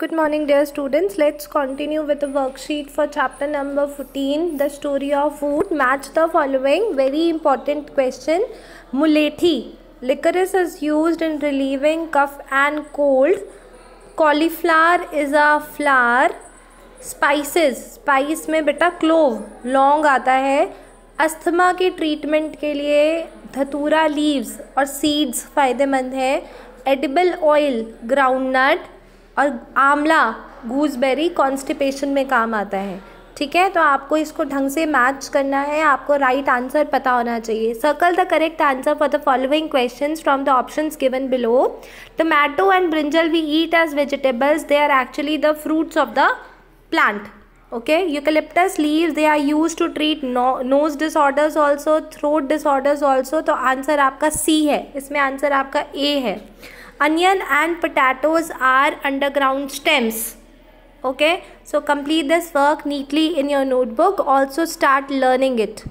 Good morning dear students let's continue with worksheet for chapter number 14 the story of food match the following very important question mulethi liquorice is use in relieving cough and cold cauliflower is a flower spices spice में बेटा clove लौंग आता है asthma के treatment के लिए धतूरा leaves और सीड्स फायदेमंद है एडिबल ऑयल ग्राउंड नट और आंवला गूसबेरी कॉन्स्टिपेशन में काम आता है ठीक है तो आपको इसको ढंग से मैच करना है आपको राइट आंसर पता होना चाहिए circle the correct answer for the following question from the option given below tomato and brinjal we eat as vegetables they are actually the fruits of the plant okay eucalyptus leave they are use to treat nose disorders also throat disorders also तो answer आपका C है इसमें answer आपका ए है Onion and potatoes are underground stems. Okay, so complete this work neatly in your notebook. Also start learning it.